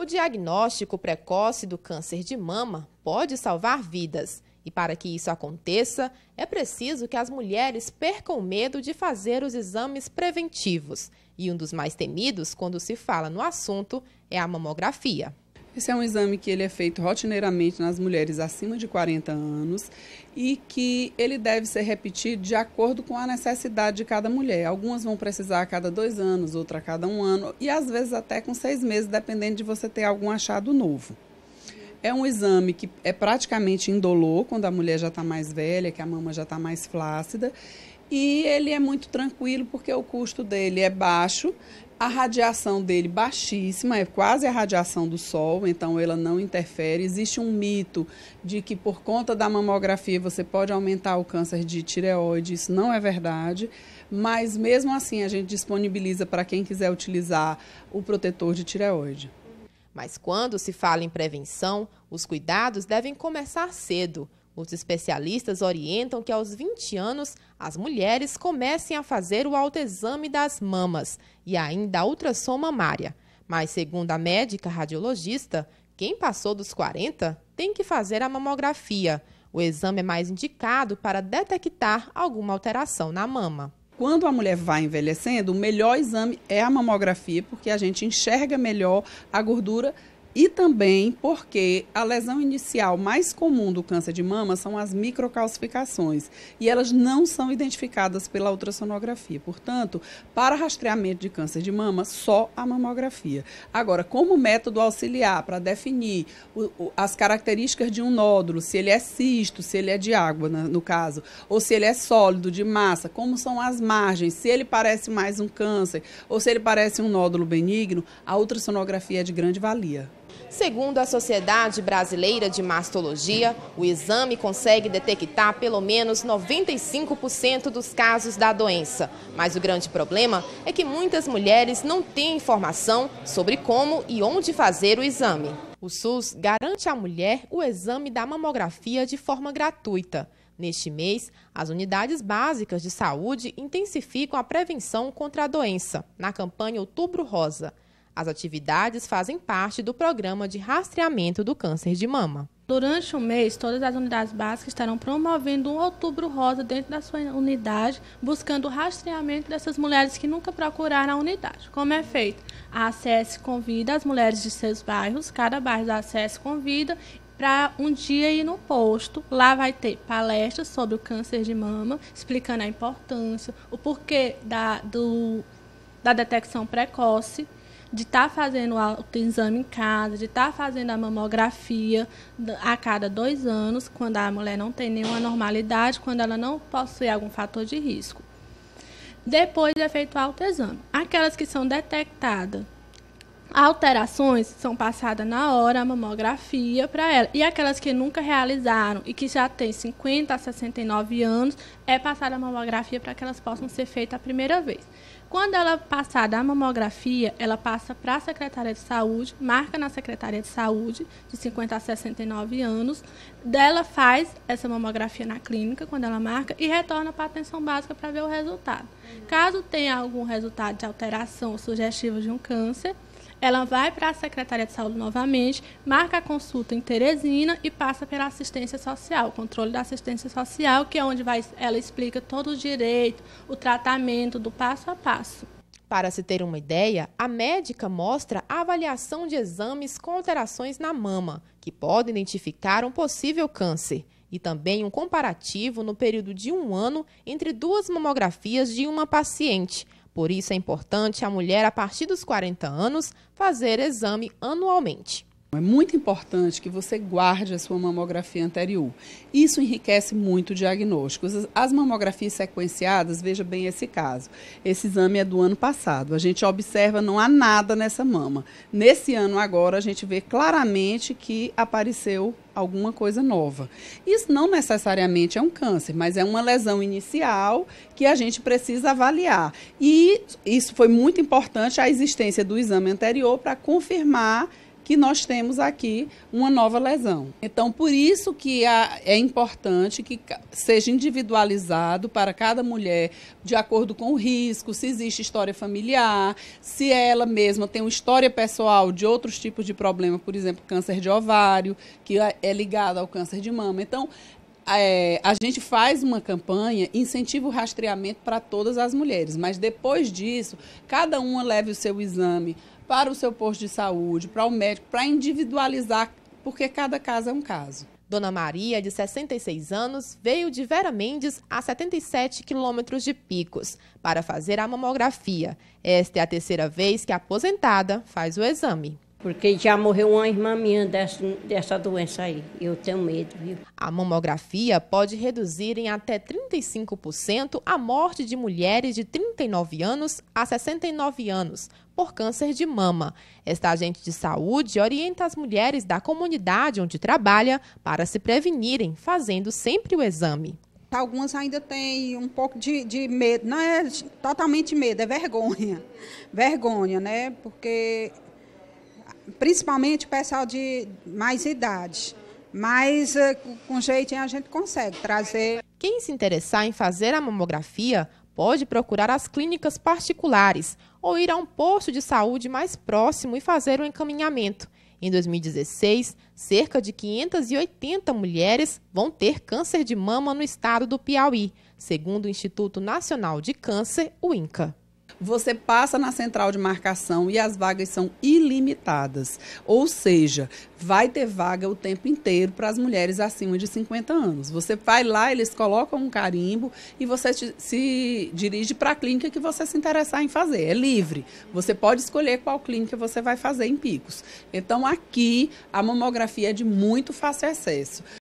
O diagnóstico precoce do câncer de mama pode salvar vidas. E para que isso aconteça, é preciso que as mulheres percam o medo de fazer os exames preventivos. E um dos mais temidos quando se fala no assunto é a mamografia. Esse é um exame que ele é feito rotineiramente nas mulheres acima de 40 anos e que ele deve ser repetido de acordo com a necessidade de cada mulher. Algumas vão precisar a cada dois anos, outra a cada um ano e às vezes até com seis meses, dependendo de você ter algum achado novo. É um exame que é praticamente indolor quando a mulher já está mais velha, que a mama já está mais flácida e ele é muito tranquilo porque o custo dele é baixo, a radiação dele baixíssima, é quase a radiação do sol, então ela não interfere. Existe um mito de que por conta da mamografia você pode aumentar o câncer de tireoide, isso não é verdade, mas mesmo assim a gente disponibiliza para quem quiser utilizar o protetor de tireoide. Mas quando se fala em prevenção, os cuidados devem começar cedo. Os especialistas orientam que aos 20 anos as mulheres comecem a fazer o autoexame das mamas e ainda a ultrassom mamária. Mas, segundo a médica radiologista, quem passou dos 40 tem que fazer a mamografia. O exame é mais indicado para detectar alguma alteração na mama. Quando a mulher vai envelhecendo, o melhor exame é a mamografia, porque a gente enxerga melhor a gordura e também porque a lesão inicial mais comum do câncer de mama são as microcalcificações e elas não são identificadas pela ultrassonografia. Portanto, para rastreamento de câncer de mama, só a mamografia. Agora, como método auxiliar para definir o, o, as características de um nódulo, se ele é cisto, se ele é de água, na, né, no caso, ou se ele é sólido, de massa, como são as margens, se ele parece mais um câncer ou se ele parece um nódulo benigno, a ultrassonografia é de grande valia. Segundo a Sociedade Brasileira de Mastologia, o exame consegue detectar pelo menos 95% dos casos da doença. Mas o grande problema é que muitas mulheres não têm informação sobre como e onde fazer o exame. O SUS garante à mulher o exame da mamografia de forma gratuita. Neste mês, as unidades básicas de saúde intensificam a prevenção contra a doença, na campanha Outubro Rosa. As atividades fazem parte do programa de rastreamento do câncer de mama. Durante o mês, todas as unidades básicas estarão promovendo um outubro rosa dentro da sua unidade, buscando o rastreamento dessas mulheres que nunca procuraram a unidade. Como é feito? A ACS convida as mulheres de seus bairros, cada bairro da ACS convida para um dia ir no posto. Lá vai ter palestras sobre o câncer de mama, explicando a importância, o porquê da, do, da detecção precoce de estar tá fazendo o autoexame em casa, de estar tá fazendo a mamografia a cada dois anos, quando a mulher não tem nenhuma normalidade, quando ela não possui algum fator de risco. Depois é feito o autoexame. Aquelas que são detectadas alterações são passadas na hora, a mamografia para ela. E aquelas que nunca realizaram e que já têm 50 a 69 anos, é passada a mamografia para que elas possam ser feitas a primeira vez. Quando ela passar da mamografia, ela passa para a Secretaria de Saúde, marca na Secretaria de Saúde, de 50 a 69 anos. Dela faz essa mamografia na clínica, quando ela marca, e retorna para a atenção básica para ver o resultado. Caso tenha algum resultado de alteração sugestivo de um câncer, ela vai para a Secretaria de Saúde novamente, marca a consulta em Teresina e passa pela assistência social, controle da assistência social, que é onde vai, ela explica todo o direito, o tratamento, do passo a passo. Para se ter uma ideia, a médica mostra a avaliação de exames com alterações na mama, que podem identificar um possível câncer, e também um comparativo no período de um ano entre duas mamografias de uma paciente por isso é importante a mulher, a partir dos 40 anos, fazer exame anualmente. É muito importante que você guarde a sua mamografia anterior. Isso enriquece muito o diagnóstico. As mamografias sequenciadas, veja bem esse caso. Esse exame é do ano passado. A gente observa, não há nada nessa mama. Nesse ano agora, a gente vê claramente que apareceu alguma coisa nova. Isso não necessariamente é um câncer, mas é uma lesão inicial que a gente precisa avaliar. E isso foi muito importante a existência do exame anterior para confirmar que nós temos aqui uma nova lesão. Então, por isso que é importante que seja individualizado para cada mulher, de acordo com o risco, se existe história familiar, se ela mesma tem uma história pessoal de outros tipos de problema, por exemplo, câncer de ovário, que é, é ligado ao câncer de mama. Então, é, a gente faz uma campanha, incentiva o rastreamento para todas as mulheres, mas depois disso, cada uma leve o seu exame para o seu posto de saúde, para o médico, para individualizar, porque cada caso é um caso. Dona Maria, de 66 anos, veio de Vera Mendes a 77 quilômetros de Picos para fazer a mamografia. Esta é a terceira vez que a aposentada faz o exame. Porque já morreu uma irmã minha dessa, dessa doença aí. Eu tenho medo, viu? A mamografia pode reduzir em até 35% a morte de mulheres de 39 anos a 69 anos por câncer de mama. Esta agente de saúde orienta as mulheres da comunidade onde trabalha para se prevenirem, fazendo sempre o exame. Algumas ainda têm um pouco de, de, medo, não é totalmente medo, é vergonha. Vergonha, né? Porque principalmente o pessoal de mais idade. Mas eh, com jeitinho a gente consegue trazer. Quem se interessar em fazer a mamografia pode procurar as clínicas particulares ou ir a um posto de saúde mais próximo e fazer o um encaminhamento. Em 2016, cerca de 580 mulheres vão ter câncer de mama no estado do Piauí, segundo o Instituto Nacional de Câncer, o INCA você passa na central de marcação e as vagas são ilimitadas. Ou seja, vai ter vaga o tempo inteiro para as mulheres acima de 50 anos. Você vai lá, eles colocam um carimbo e você te, se dirige para a clínica que você se interessar em fazer. É livre. Você pode escolher qual clínica você vai fazer em picos. Então, aqui, a mamografia é de muito fácil acesso.